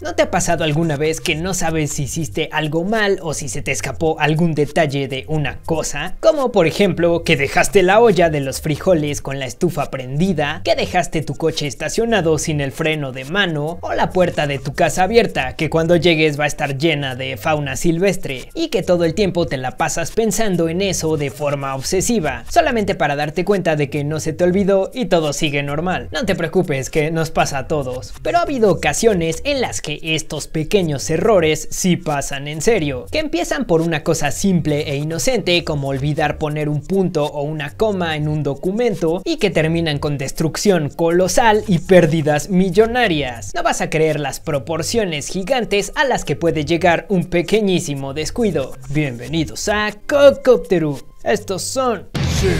¿No te ha pasado alguna vez que no sabes si hiciste algo mal o si se te escapó algún detalle de una cosa? Como por ejemplo que dejaste la olla de los frijoles con la estufa prendida, que dejaste tu coche estacionado sin el freno de mano o la puerta de tu casa abierta que cuando llegues va a estar llena de fauna silvestre y que todo el tiempo te la pasas pensando en eso de forma obsesiva, solamente para darte cuenta de que no se te olvidó y todo sigue normal. No te preocupes que nos pasa a todos, pero ha habido ocasiones en las que estos pequeños errores sí pasan en serio, que empiezan por una cosa simple e inocente como olvidar poner un punto o una coma en un documento y que terminan con destrucción colosal y pérdidas millonarias. No vas a creer las proporciones gigantes a las que puede llegar un pequeñísimo descuido. Bienvenidos a Cocopteru. Estos son 5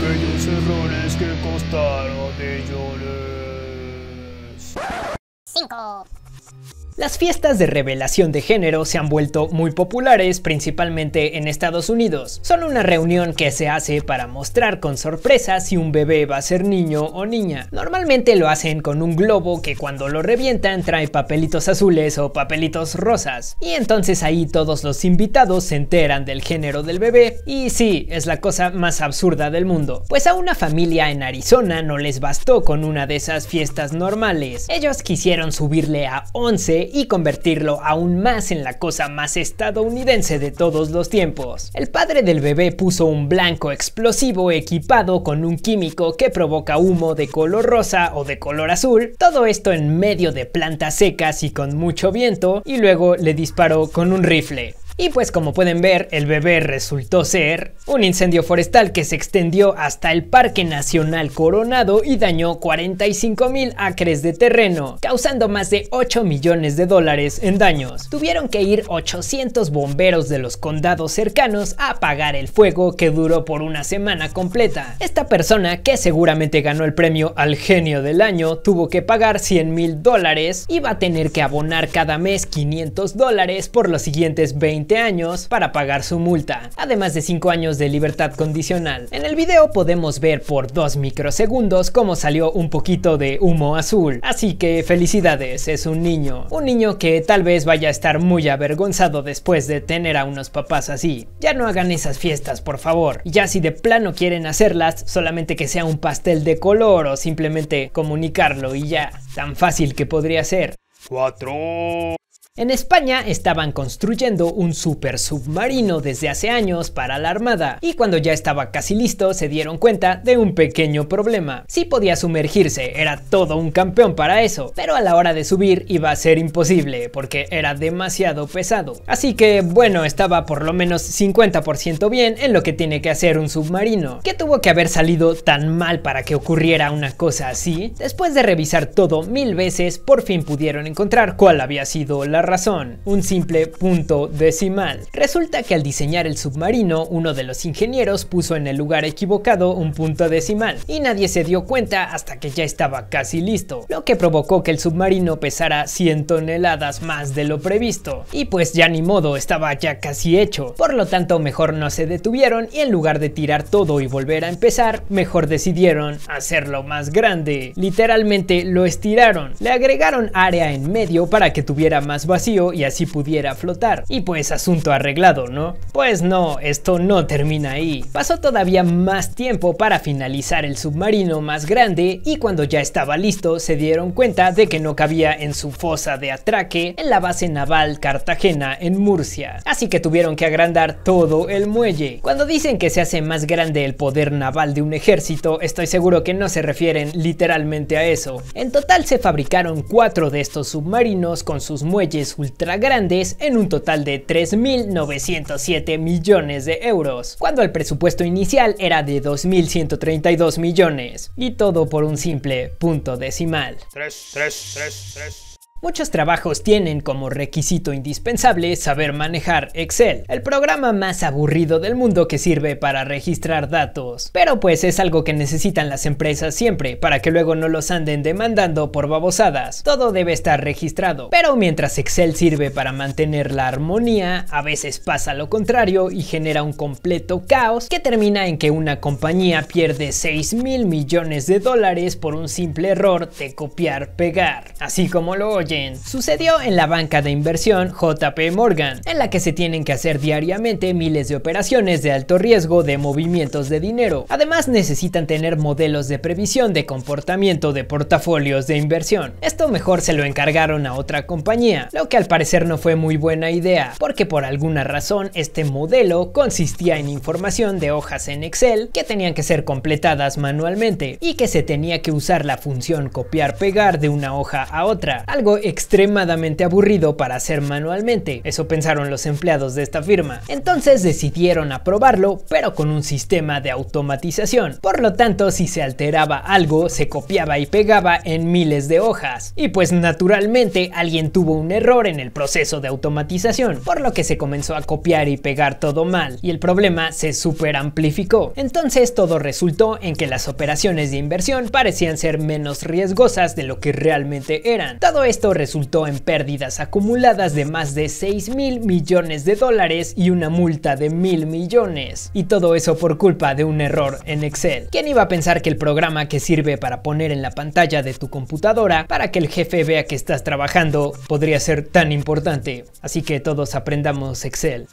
pequeños errores que costaron millones. 進行 Las fiestas de revelación de género se han vuelto muy populares, principalmente en Estados Unidos. Son una reunión que se hace para mostrar con sorpresa si un bebé va a ser niño o niña. Normalmente lo hacen con un globo que cuando lo revientan trae papelitos azules o papelitos rosas. Y entonces ahí todos los invitados se enteran del género del bebé. Y sí, es la cosa más absurda del mundo. Pues a una familia en Arizona no les bastó con una de esas fiestas normales. Ellos quisieron subirle a 11 y convertirlo aún más en la cosa más estadounidense de todos los tiempos. El padre del bebé puso un blanco explosivo equipado con un químico que provoca humo de color rosa o de color azul, todo esto en medio de plantas secas y con mucho viento, y luego le disparó con un rifle. Y pues como pueden ver, el bebé resultó ser un incendio forestal que se extendió hasta el Parque Nacional Coronado y dañó 45 mil acres de terreno, causando más de 8 millones de dólares en daños. Tuvieron que ir 800 bomberos de los condados cercanos a apagar el fuego que duró por una semana completa. Esta persona, que seguramente ganó el premio al genio del año, tuvo que pagar 100 mil dólares y va a tener que abonar cada mes 500 dólares por los siguientes 20 años para pagar su multa, además de 5 años de libertad condicional. En el video podemos ver por 2 microsegundos cómo salió un poquito de humo azul, así que felicidades, es un niño. Un niño que tal vez vaya a estar muy avergonzado después de tener a unos papás así. Ya no hagan esas fiestas, por favor. Ya si de plano quieren hacerlas, solamente que sea un pastel de color o simplemente comunicarlo y ya. Tan fácil que podría ser. 4 en España estaban construyendo un super submarino desde hace años para la Armada y cuando ya estaba casi listo se dieron cuenta de un pequeño problema. Sí podía sumergirse, era todo un campeón para eso, pero a la hora de subir iba a ser imposible porque era demasiado pesado. Así que bueno, estaba por lo menos 50% bien en lo que tiene que hacer un submarino. ¿Qué tuvo que haber salido tan mal para que ocurriera una cosa así? Después de revisar todo mil veces, por fin pudieron encontrar cuál había sido la razón, un simple punto decimal. Resulta que al diseñar el submarino, uno de los ingenieros puso en el lugar equivocado un punto decimal, y nadie se dio cuenta hasta que ya estaba casi listo, lo que provocó que el submarino pesara 100 toneladas más de lo previsto. Y pues ya ni modo, estaba ya casi hecho, por lo tanto mejor no se detuvieron y en lugar de tirar todo y volver a empezar, mejor decidieron hacerlo más grande. Literalmente lo estiraron, le agregaron área en medio para que tuviera más y así pudiera flotar. Y pues asunto arreglado, ¿no? Pues no, esto no termina ahí. Pasó todavía más tiempo para finalizar el submarino más grande y cuando ya estaba listo se dieron cuenta de que no cabía en su fosa de atraque en la base naval Cartagena en Murcia. Así que tuvieron que agrandar todo el muelle. Cuando dicen que se hace más grande el poder naval de un ejército, estoy seguro que no se refieren literalmente a eso. En total se fabricaron cuatro de estos submarinos con sus muelles ultra grandes en un total de 3.907 millones de euros, cuando el presupuesto inicial era de 2.132 millones, y todo por un simple punto decimal. 3, 3, 3, Muchos trabajos tienen como requisito indispensable saber manejar Excel, el programa más aburrido del mundo que sirve para registrar datos. Pero pues es algo que necesitan las empresas siempre para que luego no los anden demandando por babosadas. Todo debe estar registrado. Pero mientras Excel sirve para mantener la armonía, a veces pasa lo contrario y genera un completo caos que termina en que una compañía pierde 6 mil millones de dólares por un simple error de copiar-pegar. Así como lo Sucedió en la banca de inversión JP Morgan, en la que se tienen que hacer diariamente miles de operaciones de alto riesgo de movimientos de dinero. Además necesitan tener modelos de previsión de comportamiento de portafolios de inversión. Esto mejor se lo encargaron a otra compañía, lo que al parecer no fue muy buena idea, porque por alguna razón este modelo consistía en información de hojas en Excel que tenían que ser completadas manualmente y que se tenía que usar la función copiar-pegar de una hoja a otra, algo extremadamente aburrido para hacer manualmente, eso pensaron los empleados de esta firma. Entonces decidieron aprobarlo, pero con un sistema de automatización. Por lo tanto, si se alteraba algo, se copiaba y pegaba en miles de hojas. Y pues naturalmente alguien tuvo un error en el proceso de automatización, por lo que se comenzó a copiar y pegar todo mal, y el problema se superamplificó. Entonces todo resultó en que las operaciones de inversión parecían ser menos riesgosas de lo que realmente eran. Todo esto resultó en pérdidas acumuladas de más de 6 mil millones de dólares y una multa de mil millones. Y todo eso por culpa de un error en Excel. ¿Quién iba a pensar que el programa que sirve para poner en la pantalla de tu computadora para que el jefe vea que estás trabajando podría ser tan importante? Así que todos aprendamos Excel.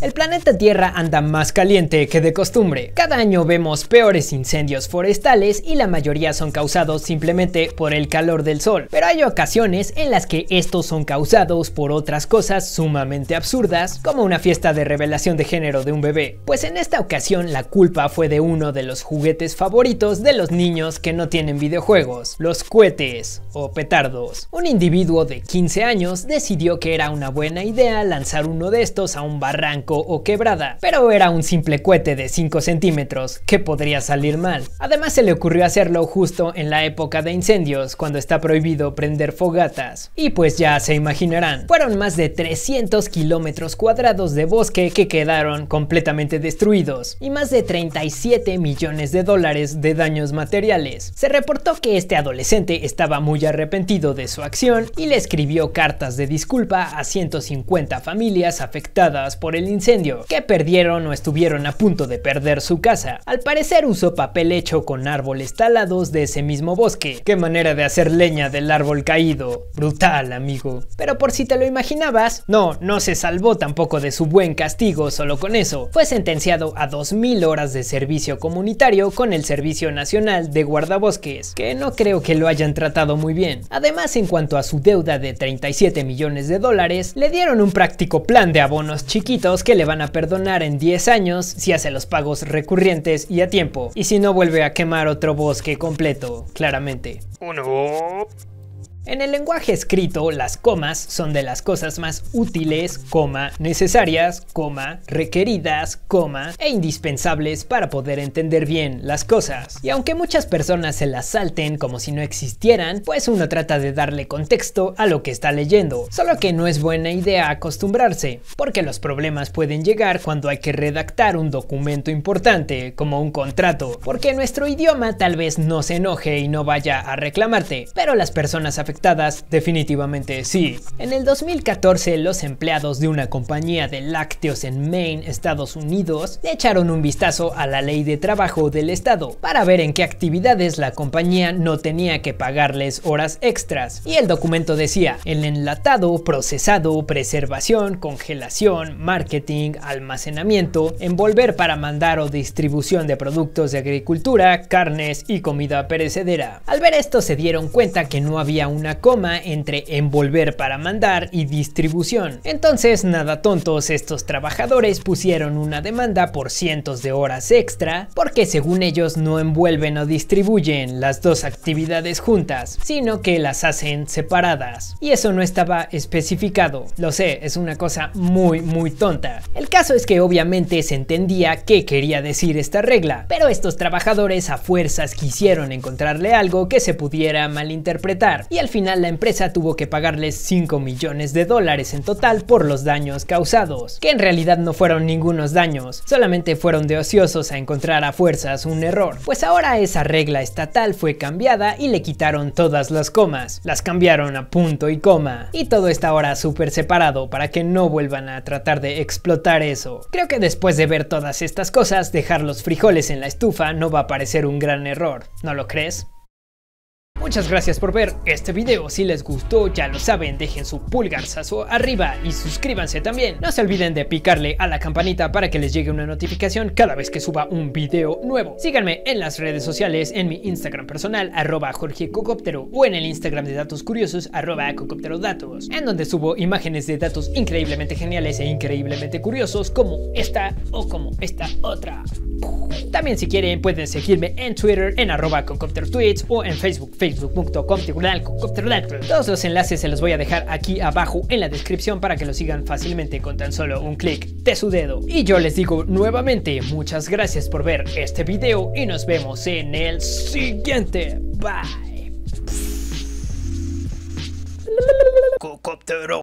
El planeta Tierra anda más caliente que de costumbre. Cada año vemos peores incendios forestales y la mayoría son causados simplemente por el calor del sol. Pero hay ocasiones en las que estos son causados por otras cosas sumamente absurdas, como una fiesta de revelación de género de un bebé. Pues en esta ocasión la culpa fue de uno de los juguetes favoritos de los niños que no tienen videojuegos, los cohetes o petardos. Un individuo de 15 años decidió que era una buena idea lanzar uno de estos a un barranco o quebrada, pero era un simple cohete de 5 centímetros, que podría salir mal. Además se le ocurrió hacerlo justo en la época de incendios, cuando está prohibido prender fogatas. Y pues ya se imaginarán, fueron más de 300 kilómetros cuadrados de bosque que quedaron completamente destruidos, y más de 37 millones de dólares de daños materiales. Se reportó que este adolescente estaba muy arrepentido de su acción y le escribió cartas de disculpa a 150 familias afectadas por el incendio incendio, que perdieron o estuvieron a punto de perder su casa. Al parecer usó papel hecho con árboles talados de ese mismo bosque. Qué manera de hacer leña del árbol caído. Brutal, amigo. Pero por si te lo imaginabas, no, no se salvó tampoco de su buen castigo solo con eso. Fue sentenciado a 2.000 horas de servicio comunitario con el Servicio Nacional de Guardabosques, que no creo que lo hayan tratado muy bien. Además, en cuanto a su deuda de 37 millones de dólares, le dieron un práctico plan de abonos chiquitos que le van a perdonar en 10 años si hace los pagos recurrentes y a tiempo, y si no vuelve a quemar otro bosque completo, claramente. Uno, en el lenguaje escrito, las comas son de las cosas más útiles, necesarias, requeridas, coma, e indispensables para poder entender bien las cosas. Y aunque muchas personas se las salten como si no existieran, pues uno trata de darle contexto a lo que está leyendo, solo que no es buena idea acostumbrarse, porque los problemas pueden llegar cuando hay que redactar un documento importante, como un contrato, porque nuestro idioma tal vez no se enoje y no vaya a reclamarte, pero las personas afectadas definitivamente sí. En el 2014, los empleados de una compañía de lácteos en Maine, Estados Unidos, le echaron un vistazo a la ley de trabajo del estado para ver en qué actividades la compañía no tenía que pagarles horas extras. Y el documento decía, el enlatado, procesado, preservación, congelación, marketing, almacenamiento, envolver para mandar o distribución de productos de agricultura, carnes y comida perecedera. Al ver esto se dieron cuenta que no había una coma entre envolver para mandar y distribución. Entonces, nada tontos, estos trabajadores pusieron una demanda por cientos de horas extra porque según ellos no envuelven o distribuyen las dos actividades juntas, sino que las hacen separadas. Y eso no estaba especificado. Lo sé, es una cosa muy muy tonta. El caso es que obviamente se entendía qué quería decir esta regla, pero estos trabajadores a fuerzas quisieron encontrarle algo que se pudiera malinterpretar y al final la empresa tuvo que pagarles 5 millones de dólares en total por los daños causados, que en realidad no fueron ningunos daños, solamente fueron de ociosos a encontrar a fuerzas un error, pues ahora esa regla estatal fue cambiada y le quitaron todas las comas, las cambiaron a punto y coma, y todo está ahora súper separado para que no vuelvan a tratar de explotar eso. Creo que después de ver todas estas cosas, dejar los frijoles en la estufa no va a parecer un gran error, ¿no lo crees? Muchas gracias por ver este video, si les gustó ya lo saben dejen su pulgarzazo arriba y suscríbanse también. No se olviden de picarle a la campanita para que les llegue una notificación cada vez que suba un video nuevo. Síganme en las redes sociales, en mi Instagram personal arroba Jorge o en el Instagram de Datos Curiosos arroba Cocóptero Datos, en donde subo imágenes de datos increíblemente geniales e increíblemente curiosos como esta o como esta otra. También si quieren pueden seguirme en Twitter en arroba Cocóptero Tweets o en Facebook facebook.com Todos los enlaces se los voy a dejar aquí abajo en la descripción para que lo sigan fácilmente con tan solo un clic de su dedo. Y yo les digo nuevamente muchas gracias por ver este video y nos vemos en el siguiente. Bye. Cocoptero.